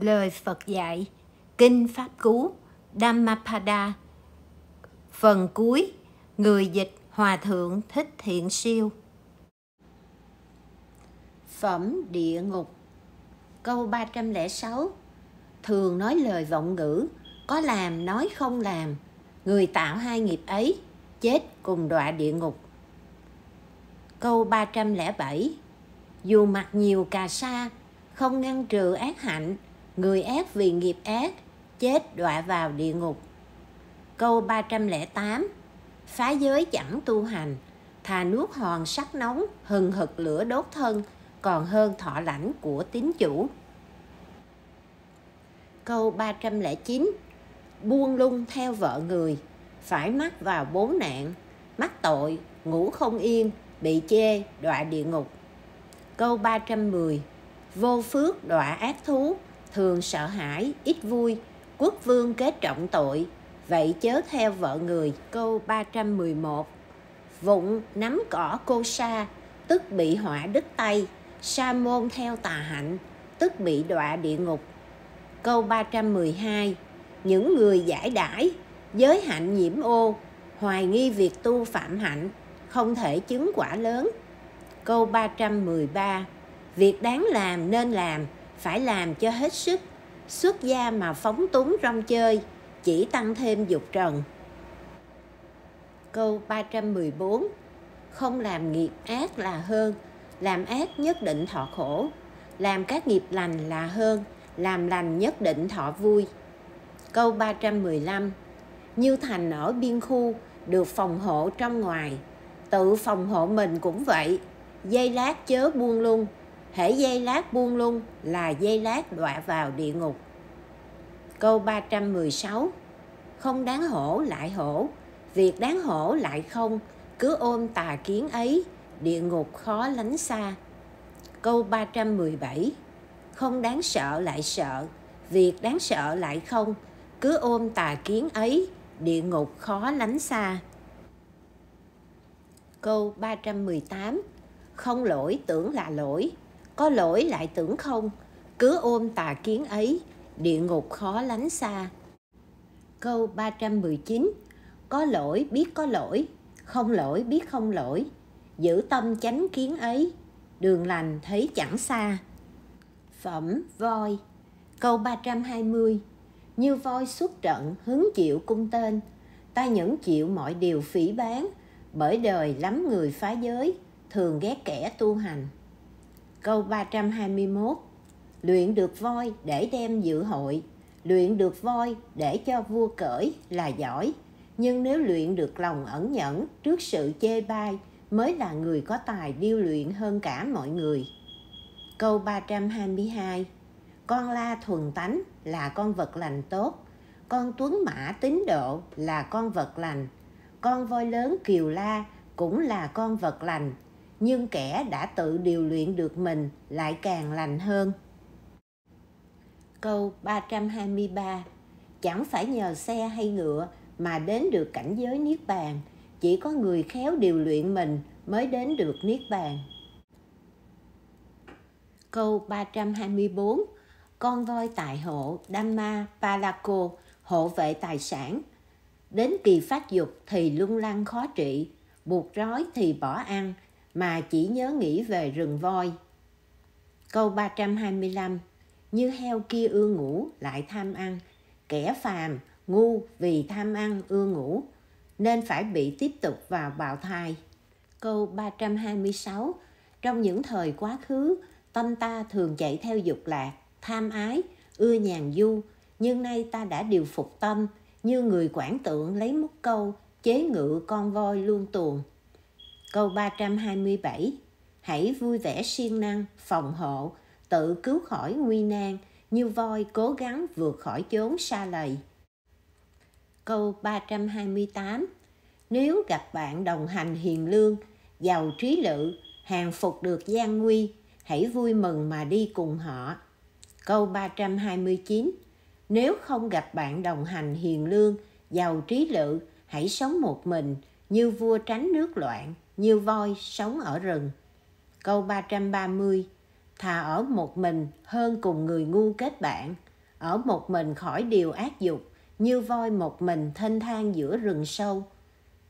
lời Phật dạy, Kinh Pháp Cú, Dhammapada. Phần cuối, người dịch Hòa Thượng Thích Thiện Siêu. Phẩm Địa Ngục Câu 306 Thường nói lời vọng ngữ, có làm nói không làm, người tạo hai nghiệp ấy, chết cùng đọa địa ngục. Câu 307 Dù mặc nhiều cà sa, không ngăn trừ ác hạnh, người ác vì nghiệp ác chết đọa vào địa ngục câu 308 phá giới chẳng tu hành thà nuốt hòn sắc nóng hừng hực lửa đốt thân còn hơn thọ lãnh của tín chủ câu 309 buông lung theo vợ người phải mắc vào bốn nạn mắc tội ngủ không yên bị chê đọa địa ngục câu 310 vô phước đọa ác thú thường sợ hãi ít vui quốc vương kết trọng tội vậy chớ theo vợ người câu 311 vụng nắm cỏ cô sa tức bị hỏa đứt tay sa môn theo tà hạnh tức bị đọa địa ngục câu 312 những người giải đãi giới hạnh nhiễm ô hoài nghi việc tu phạm hạnh không thể chứng quả lớn câu 313 việc đáng làm nên làm phải làm cho hết sức xuất gia mà phóng túng rong chơi chỉ tăng thêm dục trần câu 314 không làm nghiệp ác là hơn làm ác nhất định thọ khổ làm các nghiệp lành là hơn làm lành nhất định thọ vui câu 315 như thành ở biên khu được phòng hộ trong ngoài tự phòng hộ mình cũng vậy dây lát chớ buông lung hễ dây lát buông lung là dây lát đọa vào địa ngục. Câu 316 Không đáng hổ lại hổ, việc đáng hổ lại không, cứ ôm tà kiến ấy, địa ngục khó lánh xa. Câu 317 Không đáng sợ lại sợ, việc đáng sợ lại không, cứ ôm tà kiến ấy, địa ngục khó lánh xa. Câu 318 Không lỗi tưởng là lỗi, có lỗi lại tưởng không cứ ôm tà kiến ấy địa ngục khó lánh xa câu 319 có lỗi biết có lỗi không lỗi biết không lỗi giữ tâm chánh kiến ấy đường lành thấy chẳng xa phẩm voi câu 320 như voi xuất trận hứng chịu cung tên ta nhẫn chịu mọi điều phỉ bán bởi đời lắm người phá giới thường ghét kẻ tu hành câu 321 luyện được voi để đem dự hội luyện được voi để cho vua cởi là giỏi nhưng nếu luyện được lòng ẩn nhẫn trước sự chê bai mới là người có tài điêu luyện hơn cả mọi người câu 322 con la thuần tánh là con vật lành tốt con tuấn mã tín độ là con vật lành con voi lớn kiều la cũng là con vật lành nhưng kẻ đã tự điều luyện được mình lại càng lành hơn. Câu 323 Chẳng phải nhờ xe hay ngựa mà đến được cảnh giới Niết Bàn, chỉ có người khéo điều luyện mình mới đến được Niết Bàn. Câu 324 Con voi tài hộ Dhamma Palako hộ vệ tài sản. Đến kỳ phát dục thì lung lăng khó trị, buộc rối thì bỏ ăn, mà chỉ nhớ nghĩ về rừng voi. Câu 325 Như heo kia ưa ngủ lại tham ăn, kẻ phàm, ngu vì tham ăn ưa ngủ, nên phải bị tiếp tục vào bào thai. Câu 326 Trong những thời quá khứ, tâm ta thường chạy theo dục lạc, tham ái, ưa nhàn du, nhưng nay ta đã điều phục tâm, như người quản tượng lấy mút câu, chế ngự con voi luôn tuồng Câu 327 Hãy vui vẻ siêng năng, phòng hộ, tự cứu khỏi nguy nan, như voi cố gắng vượt khỏi chốn xa lầy. Câu 328 Nếu gặp bạn đồng hành hiền lương, giàu trí lự, hàng phục được gian nguy, hãy vui mừng mà đi cùng họ. Câu 329 Nếu không gặp bạn đồng hành hiền lương, giàu trí lự, hãy sống một mình như vua tránh nước loạn như voi sống ở rừng. Câu 330 Thà ở một mình hơn cùng người ngu kết bạn, ở một mình khỏi điều ác dục, như voi một mình thênh thang giữa rừng sâu.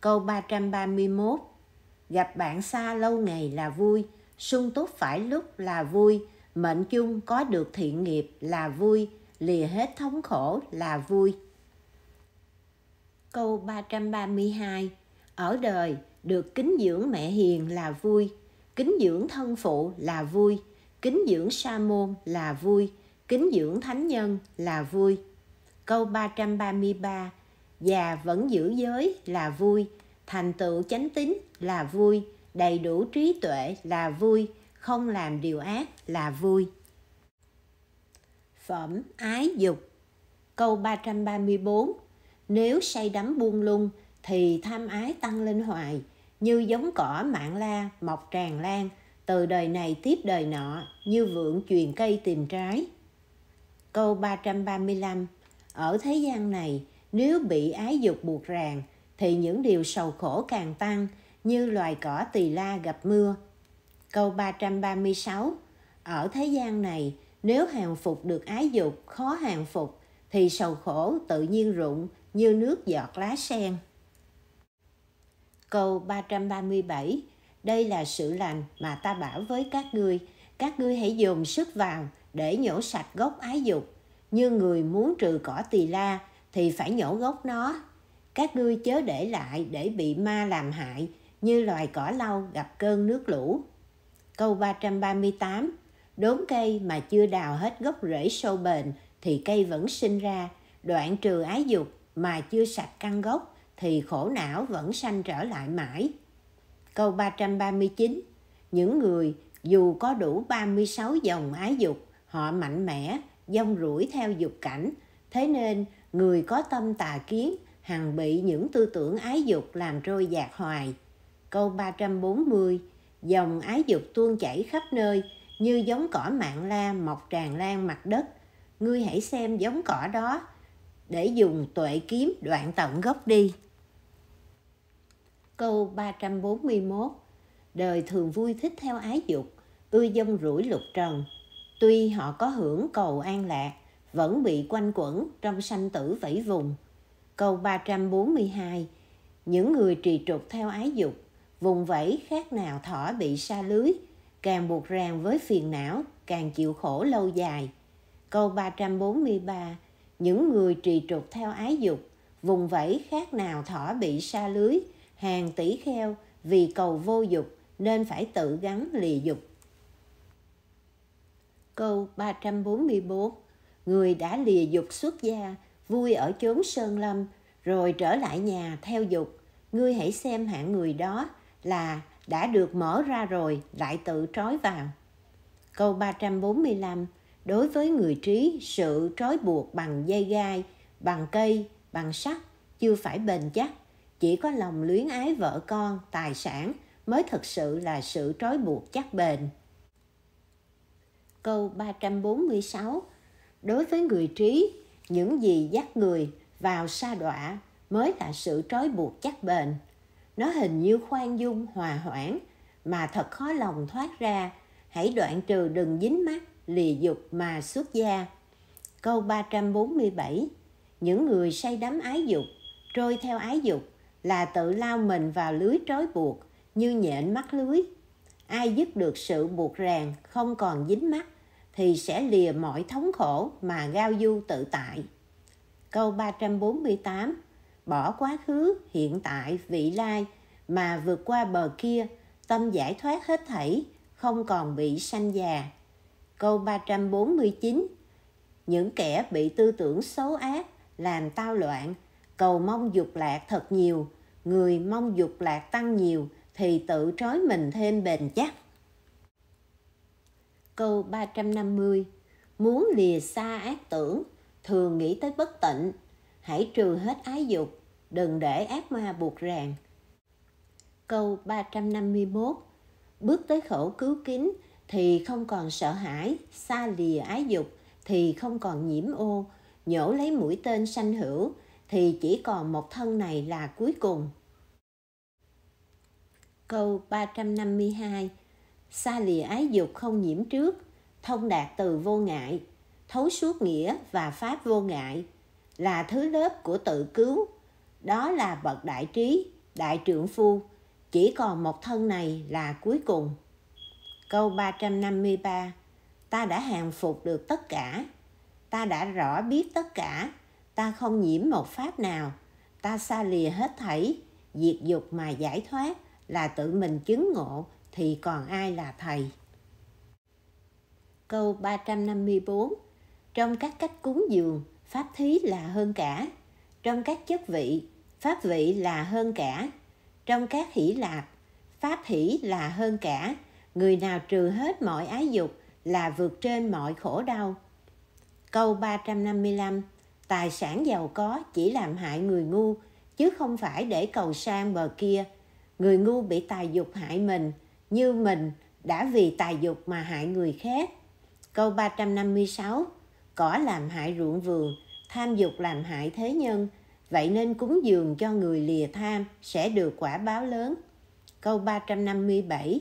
Câu 331 Gặp bạn xa lâu ngày là vui, sung túc phải lúc là vui, mệnh chung có được thiện nghiệp là vui, lìa hết thống khổ là vui. Câu 332 Ở đời, được kính dưỡng mẹ hiền là vui kính dưỡng thân phụ là vui kính dưỡng sa môn là vui kính dưỡng thánh nhân là vui câu 333 già vẫn giữ giới là vui thành tựu chánh tín là vui đầy đủ trí tuệ là vui không làm điều ác là vui phẩm ái dục câu 334 nếu say đắm buông lung thì tham ái tăng lên hoài như giống cỏ mạng la mọc tràn lan từ đời này tiếp đời nọ như vượng truyền cây tìm trái. Câu 335 Ở thế gian này, nếu bị ái dục buộc ràng, thì những điều sầu khổ càng tăng như loài cỏ tỳ la gặp mưa. Câu 336 Ở thế gian này, nếu hàng phục được ái dục khó hàng phục, thì sầu khổ tự nhiên rụng như nước giọt lá sen câu 337. Đây là sự lành mà ta bảo với các ngươi, các ngươi hãy dùng sức vào để nhổ sạch gốc ái dục. Như người muốn trừ cỏ tỳ la thì phải nhổ gốc nó. Các ngươi chớ để lại để bị ma làm hại như loài cỏ lau gặp cơn nước lũ. Câu 338 Đốn cây mà chưa đào hết gốc rễ sâu bền thì cây vẫn sinh ra, đoạn trừ ái dục mà chưa sạch căn gốc thì khổ não vẫn sanh trở lại mãi. Câu 339 Những người dù có đủ 36 dòng ái dục, họ mạnh mẽ, dông rủi theo dục cảnh. Thế nên, người có tâm tà kiến hằng bị những tư tưởng ái dục làm trôi dạt hoài. Câu 340 Dòng ái dục tuôn chảy khắp nơi, như giống cỏ mạng la mọc tràn lan mặt đất. Ngươi hãy xem giống cỏ đó, để dùng tuệ kiếm đoạn tận gốc đi. Câu 341 Đời thường vui thích theo ái dục, ưa dông rủi lục trần. Tuy họ có hưởng cầu an lạc, vẫn bị quanh quẩn trong sanh tử vẫy vùng. Câu 342 Những người trì trục theo ái dục, vùng vẫy khác nào thỏ bị sa lưới, càng buộc ràng với phiền não, càng chịu khổ lâu dài. Câu 343 những người trì trục theo ái dục vùng vẫy khác nào thỏ bị sa lưới hàng tỷ kheo vì cầu vô dục nên phải tự gắn lì dục câu 344 người đã lìa dục xuất gia vui ở chốn sơn lâm rồi trở lại nhà theo dục ngươi hãy xem hạng người đó là đã được mở ra rồi lại tự trói vào câu 345 đối với người trí sự trói buộc bằng dây gai bằng cây bằng sắt chưa phải bền chắc chỉ có lòng luyến ái vợ con tài sản mới thực sự là sự trói buộc chắc bền câu 346 đối với người trí những gì dắt người vào sa đọa mới là sự trói buộc chắc bền nó hình như khoan dung hòa hoãn mà thật khó lòng thoát ra hãy đoạn trừ đừng dính mắt lì dục mà xuất gia. Câu 347 Những người say đắm ái dục, trôi theo ái dục là tự lao mình vào lưới trói buộc như nhện mắc lưới. Ai dứt được sự buộc ràng không còn dính mắt thì sẽ lìa mọi thống khổ mà gao du tự tại. Câu 348 Bỏ quá khứ, hiện tại, vị lai mà vượt qua bờ kia, tâm giải thoát hết thảy, không còn bị sanh già câu 349. Những kẻ bị tư tưởng xấu ác, làm tao loạn, cầu mong dục lạc thật nhiều, người mong dục lạc tăng nhiều thì tự trói mình thêm bền chắc. Câu 350 Muốn lìa xa ác tưởng, thường nghĩ tới bất tịnh, hãy trừ hết ái dục, đừng để ác ma buộc ràng. Câu 351 Bước tới khổ cứu kính thì không còn sợ hãi, xa lìa ái dục thì không còn nhiễm ô, nhổ lấy mũi tên sanh hữu thì chỉ còn một thân này là cuối cùng. Câu 352 Xa lìa ái dục không nhiễm trước, thông đạt từ vô ngại, thấu suốt nghĩa và pháp vô ngại, là thứ lớp của tự cứu, đó là bậc đại trí, đại trưởng phu, chỉ còn một thân này là cuối cùng. Câu 353 Ta đã hàng phục được tất cả. Ta đã rõ biết tất cả. Ta không nhiễm một pháp nào. Ta xa lìa hết thảy. Diệt dục mà giải thoát là tự mình chứng ngộ thì còn ai là thầy. Câu 354 Trong các cách cúng dường, pháp thí là hơn cả. Trong các chất vị, pháp vị là hơn cả. Trong các hỷ lạc, pháp hỷ là hơn cả người nào trừ hết mọi ái dục là vượt trên mọi khổ đau. Câu 355 Tài sản giàu có chỉ làm hại người ngu, chứ không phải để cầu sang bờ kia. Người ngu bị tài dục hại mình, như mình đã vì tài dục mà hại người khác. Câu 356 Cỏ làm hại ruộng vườn, tham dục làm hại thế nhân, vậy nên cúng dường cho người lìa tham sẽ được quả báo lớn. Câu 357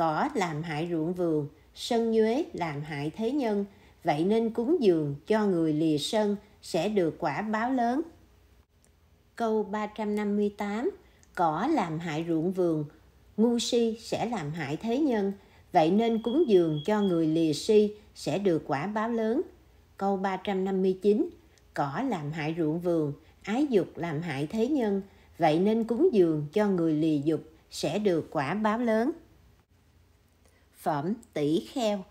cỏ làm hại ruộng vườn sân nhuế làm hại thế nhân vậy nên cúng dường cho người lìa sân sẽ được quả báo lớn câu 358 cỏ làm hại ruộng vườn ngu si sẽ làm hại thế nhân vậy nên cúng dường cho người lìa si sẽ được quả báo lớn câu 359 cỏ làm hại ruộng vườn ái dục làm hại thế nhân vậy nên cúng dường cho người lìa dục sẽ được quả báo lớn phẩm tỷ kheo.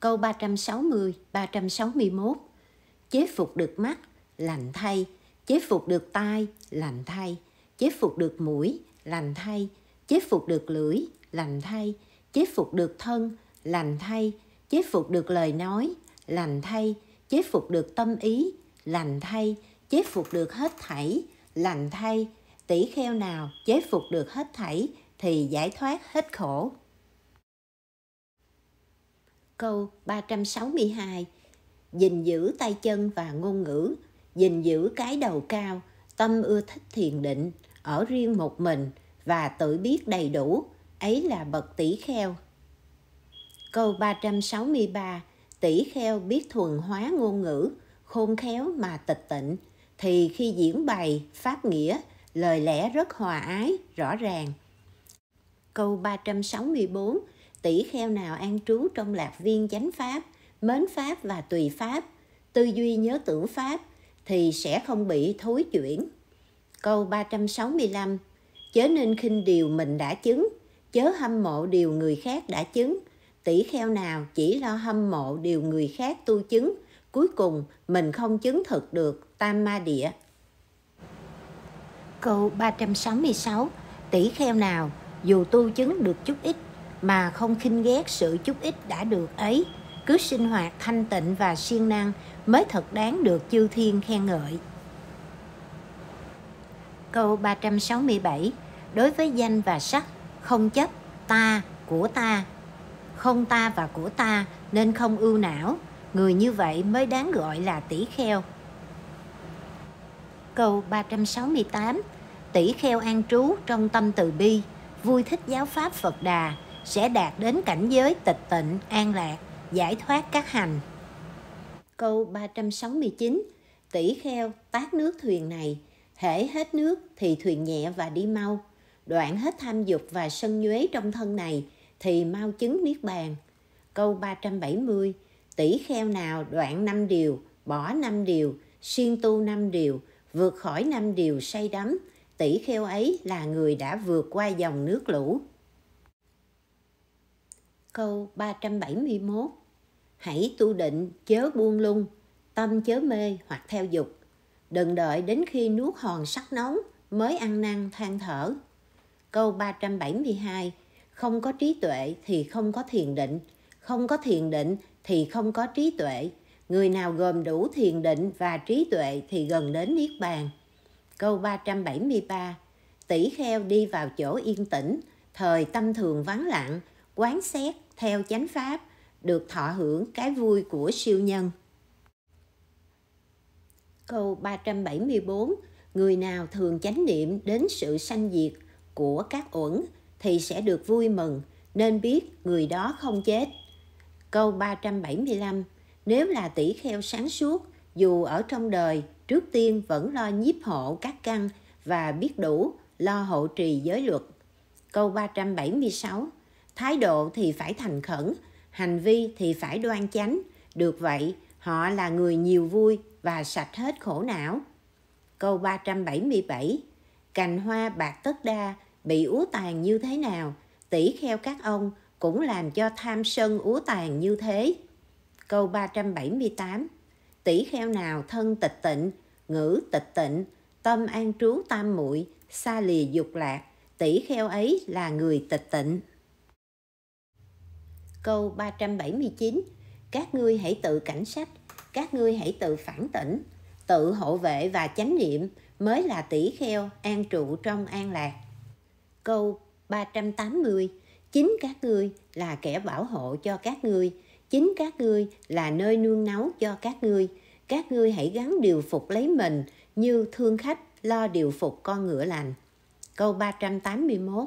Câu 360, 361. Chế phục được mắt, lành thay. Chế phục được tai, lành thay. Chế phục được mũi, lành thay. Chế phục được lưỡi, lành thay. Chế phục được thân, lành thay. Chế phục được lời nói, lành thay. Chế phục được tâm ý, lành thay. Chế phục được hết thảy, lành thay. Tỷ kheo nào chế phục được hết thảy thì giải thoát hết khổ câu 362. Gìn giữ tay chân và ngôn ngữ, gìn giữ cái đầu cao, tâm ưa thích thiền định, ở riêng một mình và tự biết đầy đủ, ấy là bậc tỷ kheo. Câu 363. Tỷ kheo biết thuần hóa ngôn ngữ, khôn khéo mà tịch tịnh, thì khi diễn bày pháp nghĩa, lời lẽ rất hòa ái, rõ ràng. Câu 364 tỷ kheo nào an trú trong lạc viên chánh pháp mến pháp và tùy pháp tư duy nhớ tưởng pháp thì sẽ không bị thối chuyển câu 365 chớ nên khinh điều mình đã chứng chớ hâm mộ điều người khác đã chứng tỷ kheo nào chỉ lo hâm mộ điều người khác tu chứng cuối cùng mình không chứng thực được tam ma địa câu 366 tỷ kheo nào dù tu chứng được chút ít mà không khinh ghét sự chút ít đã được ấy cứ sinh hoạt thanh tịnh và siêng năng mới thật đáng được chư thiên khen ngợi. Câu 367 Đối với danh và sắc, không chấp, ta, của ta, không ta và của ta nên không ưu não, người như vậy mới đáng gọi là tỷ kheo. Câu 368 Tỷ kheo an trú trong tâm từ bi, vui thích giáo pháp Phật Đà, sẽ đạt đến cảnh giới tịch tịnh, an lạc, giải thoát các hành. Câu 369 Tỷ kheo tác nước thuyền này, thể hết nước thì thuyền nhẹ và đi mau, đoạn hết tham dục và sân nhuế trong thân này thì mau chứng niết bàn. Câu 370 Tỷ kheo nào đoạn năm điều, bỏ năm điều, siêng tu năm điều, vượt khỏi năm điều say đắm, tỷ kheo ấy là người đã vượt qua dòng nước lũ câu 371. Hãy tu định chớ buông lung, tâm chớ mê hoặc theo dục. Đừng đợi đến khi nuốt hòn sắc nóng mới ăn năn than thở. Câu 372. Không có trí tuệ thì không có thiền định, không có thiền định thì không có trí tuệ. Người nào gồm đủ thiền định và trí tuệ thì gần đến Niết Bàn. Câu 373 Tỷ kheo đi vào chỗ yên tĩnh, thời tâm thường vắng lặng, quán xét theo chánh pháp được thọ hưởng cái vui của siêu nhân. Câu 374 Người nào thường chánh niệm đến sự sanh diệt của các uẩn thì sẽ được vui mừng, nên biết người đó không chết. Câu 375 Nếu là tỷ kheo sáng suốt, dù ở trong đời, trước tiên vẫn lo nhiếp hộ các căn và biết đủ, lo hộ trì giới luật. Câu 376 thái độ thì phải thành khẩn hành vi thì phải đoan chánh được vậy họ là người nhiều vui và sạch hết khổ não câu 377 cành hoa bạc tất đa bị úa tàn như thế nào tỷ kheo các ông cũng làm cho tham sân úa tàn như thế câu 378 tỷ kheo nào thân tịch tịnh ngữ tịch tịnh tâm an trú tam muội xa lìa dục lạc tỷ kheo ấy là người tịch tịnh câu 379 các ngươi hãy tự cảnh sát các ngươi hãy tự phản tỉnh tự hộ vệ và chánh niệm mới là tỷ kheo an trụ trong an lạc câu 380 chính các ngươi là kẻ bảo hộ cho các ngươi chính các ngươi là nơi nương náu cho các ngươi các ngươi hãy gắn điều phục lấy mình như thương khách lo điều phục con ngựa lành. Câu 381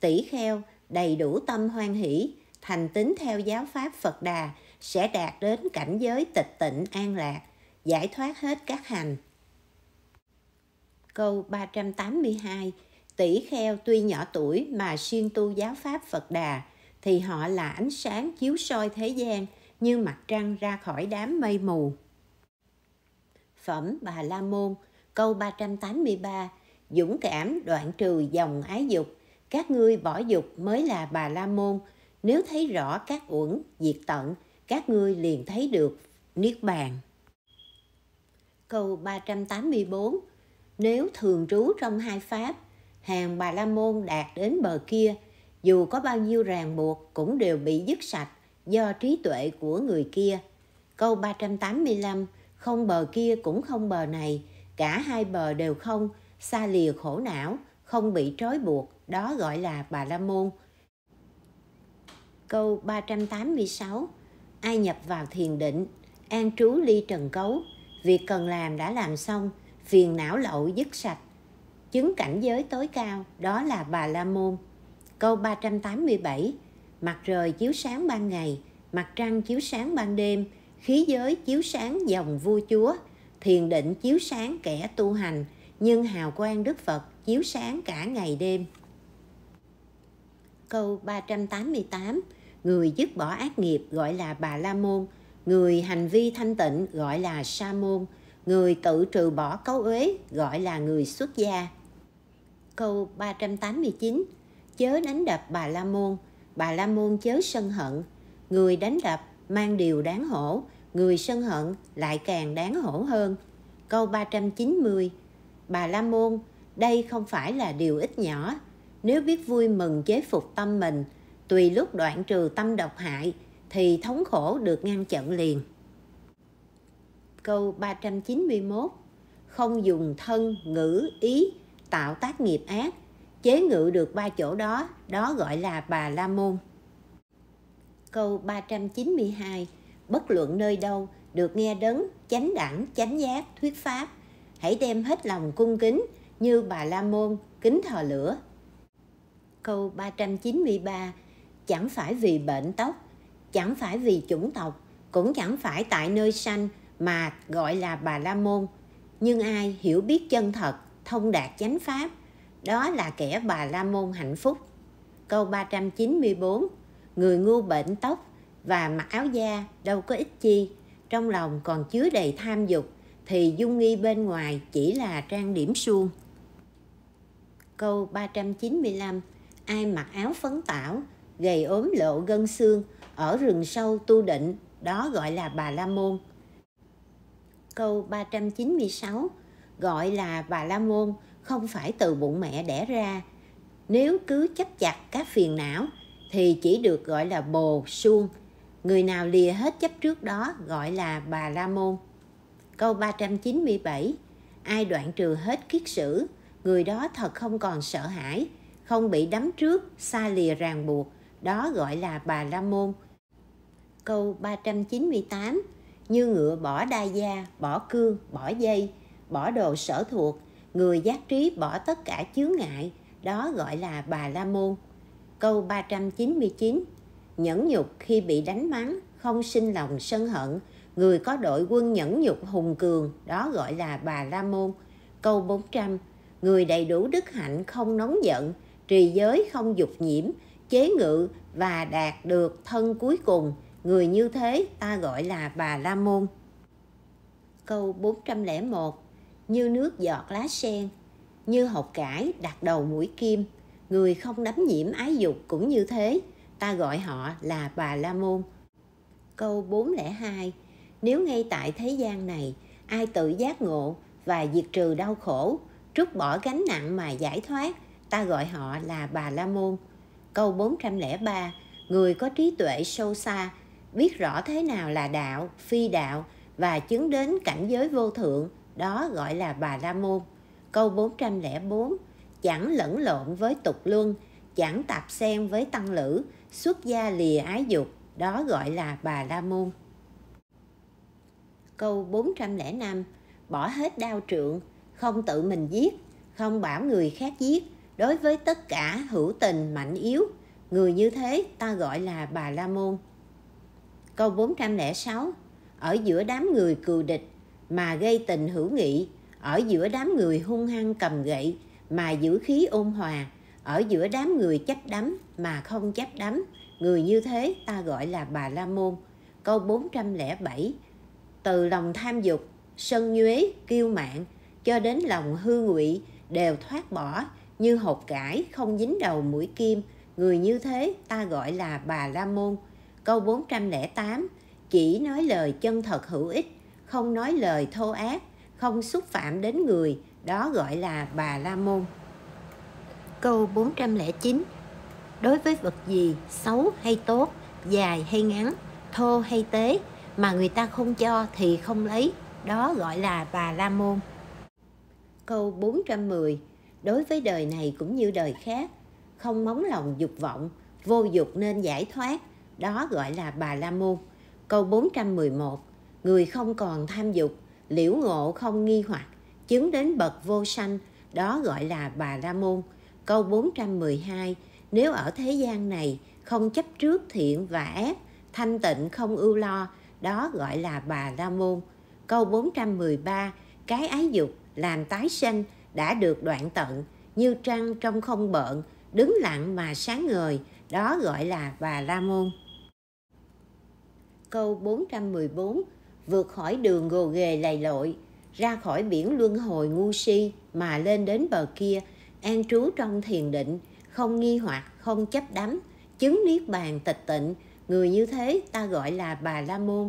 Tỷ kheo đầy đủ tâm hoan hỷ, thành tín theo giáo pháp Phật Đà sẽ đạt đến cảnh giới tịch tịnh an lạc, giải thoát hết các hành. Câu 382 Tỷ kheo tuy nhỏ tuổi mà siêng tu giáo pháp Phật Đà thì họ là ánh sáng chiếu soi thế gian như mặt trăng ra khỏi đám mây mù. Phẩm Bà La Môn câu 383 Dũng cảm đoạn trừ dòng ái dục các ngươi bỏ dục mới là Bà La Môn nếu thấy rõ các uẩn diệt tận, các ngươi liền thấy được Niết Bàn. Câu 384 Nếu thường trú trong hai pháp, hàng bà la môn đạt đến bờ kia, dù có bao nhiêu ràng buộc cũng đều bị dứt sạch do trí tuệ của người kia. Câu 385 Không bờ kia cũng không bờ này, cả hai bờ đều không, xa lìa khổ não, không bị trói buộc, đó gọi là bà la môn câu 386 Ai nhập vào thiền định, an trú ly trần cấu, việc cần làm đã làm xong, phiền não lậu dứt sạch. Chứng cảnh giới tối cao, đó là Bà La Môn. Câu 387 Mặt trời chiếu sáng ban ngày, mặt trăng chiếu sáng ban đêm, khí giới chiếu sáng dòng vua chúa, thiền định chiếu sáng kẻ tu hành, nhưng hào quang Đức Phật chiếu sáng cả ngày đêm. Câu 388 người dứt bỏ ác nghiệp gọi là bà la môn người hành vi thanh tịnh gọi là sa môn người tự trừ bỏ cấu uế gọi là người xuất gia câu 389 chớ đánh đập bà la môn bà la môn chớ sân hận người đánh đập mang điều đáng hổ người sân hận lại càng đáng hổ hơn câu 390 bà la môn đây không phải là điều ít nhỏ nếu biết vui mừng chế phục tâm mình tùy lúc đoạn trừ tâm độc hại thì thống khổ được ngăn chặn liền. Câu 391 Không dùng thân, ngữ, ý tạo tác nghiệp ác, chế ngự được ba chỗ đó, đó gọi là bà la môn. Câu 392 Bất luận nơi đâu, được nghe đấng, chánh đẳng, chánh giác, thuyết pháp, hãy đem hết lòng cung kính như bà la môn, kính thờ lửa. Câu 393 chẳng phải vì bệnh tóc, chẳng phải vì chủng tộc, cũng chẳng phải tại nơi sanh mà gọi là Bà La Môn. Nhưng ai hiểu biết chân thật, thông đạt chánh pháp, đó là kẻ Bà La Môn hạnh phúc. Câu 394 Người ngu bệnh tóc và mặc áo da đâu có ích chi, trong lòng còn chứa đầy tham dục, thì dung nghi bên ngoài chỉ là trang điểm suông. Câu 395 Ai mặc áo phấn tảo gầy ốm lộ gân xương, ở rừng sâu tu định, đó gọi là Bà La Môn. Câu 396 gọi là Bà La Môn không phải từ bụng mẹ đẻ ra. Nếu cứ chấp chặt các phiền não thì chỉ được gọi là bồ suông. Người nào lìa hết chấp trước đó gọi là Bà La Môn. Câu 397 Ai đoạn trừ hết kiết sử, người đó thật không còn sợ hãi, không bị đắm trước, xa lìa ràng buộc, đó gọi là Bà La Môn. Câu 398 Như ngựa bỏ đa gia, bỏ cương, bỏ dây, bỏ đồ sở thuộc, người giác trí bỏ tất cả chướng ngại, đó gọi là Bà La Môn. Câu 399 Nhẫn nhục khi bị đánh mắng, không sinh lòng sân hận, người có đội quân nhẫn nhục hùng cường, đó gọi là Bà La Môn. Câu 400 Người đầy đủ đức hạnh không nóng giận, trì giới không dục nhiễm, chế ngự và đạt được thân cuối cùng, người như thế ta gọi là Bà La Môn. Câu 401 Như nước giọt lá sen, như hột cải đặt đầu mũi kim, người không đắm nhiễm ái dục cũng như thế, ta gọi họ là Bà La Môn. Câu 402 Nếu ngay tại thế gian này, ai tự giác ngộ và diệt trừ đau khổ, trút bỏ gánh nặng mà giải thoát, ta gọi họ là Bà La Môn câu 403, người có trí tuệ sâu xa, biết rõ thế nào là đạo, phi đạo và chứng đến cảnh giới vô thượng, đó gọi là Bà La Môn. Câu 404, chẳng lẫn lộn với tục luân, chẳng tạp xen với tăng lữ, xuất gia lìa ái dục, đó gọi là Bà La Môn. Câu 405, bỏ hết đau trượng, không tự mình giết, không bảo người khác giết, đối với tất cả hữu tình mạnh yếu người như thế ta gọi là bà la môn câu 406 ở giữa đám người cừu địch mà gây tình hữu nghị ở giữa đám người hung hăng cầm gậy mà giữ khí ôn hòa ở giữa đám người chấp đắm mà không chấp đắm người như thế ta gọi là bà la môn câu 407 từ lòng tham dục sân nhuế kiêu mạn cho đến lòng hư ngụy đều thoát bỏ như hột cải không dính đầu mũi kim, người như thế ta gọi là bà la môn. Câu 408, chỉ nói lời chân thật hữu ích, không nói lời thô ác, không xúc phạm đến người, đó gọi là bà la môn. Câu 409, đối với vật gì xấu hay tốt, dài hay ngắn, thô hay tế mà người ta không cho thì không lấy, đó gọi là bà la môn. Câu 410 đối với đời này cũng như đời khác không móng lòng dục vọng vô dục nên giải thoát đó gọi là bà la môn câu 411 người không còn tham dục liễu ngộ không nghi hoặc chứng đến bậc vô sanh đó gọi là bà la môn câu 412 nếu ở thế gian này không chấp trước thiện và ác thanh tịnh không ưu lo đó gọi là bà la môn câu 413 cái ái dục làm tái sinh đã được đoạn tận như trăng trong không bợn đứng lặng mà sáng ngời đó gọi là bà la môn câu 414 vượt khỏi đường gồ ghề lầy lội ra khỏi biển luân hồi ngu si mà lên đến bờ kia an trú trong thiền định không nghi hoặc không chấp đắm chứng niết bàn tịch tịnh người như thế ta gọi là bà la môn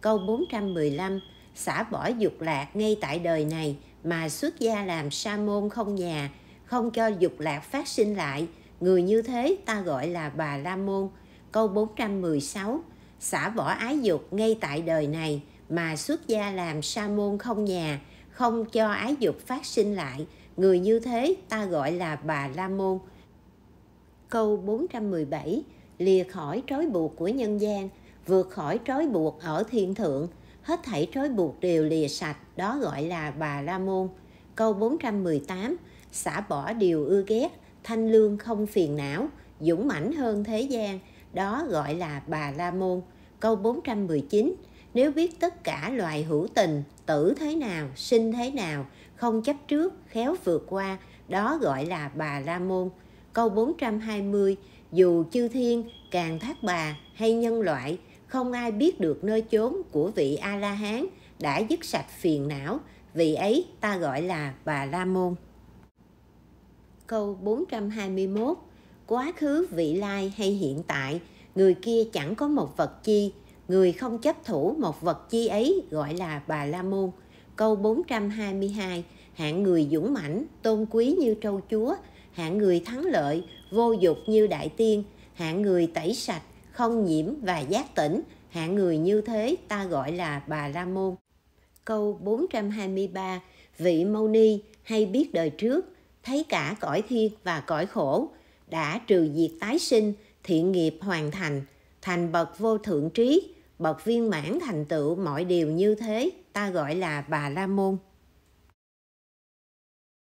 câu 415 xả bỏ dục lạc ngay tại đời này mà xuất gia làm sa môn không nhà, không cho dục lạc phát sinh lại, người như thế ta gọi là bà la môn. Câu 416, xả bỏ ái dục ngay tại đời này mà xuất gia làm sa môn không nhà, không cho ái dục phát sinh lại, người như thế ta gọi là bà la môn. Câu 417, lìa khỏi trói buộc của nhân gian, vượt khỏi trói buộc ở thiên thượng, hết thảy trói buộc đều lìa sạch, đó gọi là bà la môn. Câu 418, xả bỏ điều ưa ghét, thanh lương không phiền não, dũng mãnh hơn thế gian, đó gọi là bà la môn. Câu 419, nếu biết tất cả loài hữu tình, tử thế nào, sinh thế nào, không chấp trước, khéo vượt qua, đó gọi là bà la môn. Câu 420, dù chư thiên, càng thác bà hay nhân loại, không ai biết được nơi chốn của vị a la hán đã dứt sạch phiền não vị ấy ta gọi là bà la môn câu 421 quá khứ vị lai hay hiện tại người kia chẳng có một vật chi người không chấp thủ một vật chi ấy gọi là bà la môn câu 422 hạng người dũng mãnh tôn quý như trâu chúa hạng người thắng lợi vô dục như đại tiên hạng người tẩy sạch không nhiễm và giác tỉnh, hạng người như thế ta gọi là Bà La Môn. Câu 423, vị Mâu Ni hay biết đời trước, thấy cả cõi thiên và cõi khổ, đã trừ diệt tái sinh, thiện nghiệp hoàn thành, thành bậc vô thượng trí, bậc viên mãn thành tựu mọi điều như thế, ta gọi là Bà La Môn.